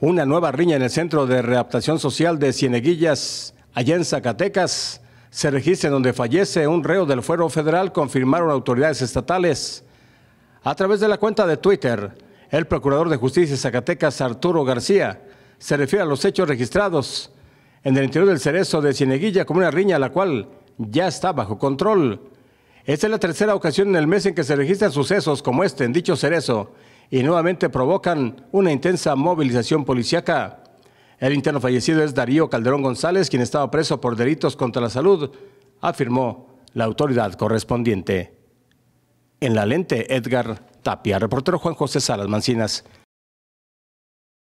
Una nueva riña en el Centro de Readaptación Social de Cieneguillas, allá en Zacatecas. Se registra en donde fallece un reo del fuero federal, confirmaron autoridades estatales. A través de la cuenta de Twitter, el Procurador de Justicia de Zacatecas, Arturo García, se refiere a los hechos registrados en el interior del cerezo de Cieneguilla como una riña la cual ya está bajo control. Esta es la tercera ocasión en el mes en que se registran sucesos como este en dicho cerezo y nuevamente provocan una intensa movilización policiaca. El interno fallecido es Darío Calderón González, quien estaba preso por delitos contra la salud, afirmó la autoridad correspondiente. En la lente, Edgar Tapia, reportero Juan José Salas Mancinas,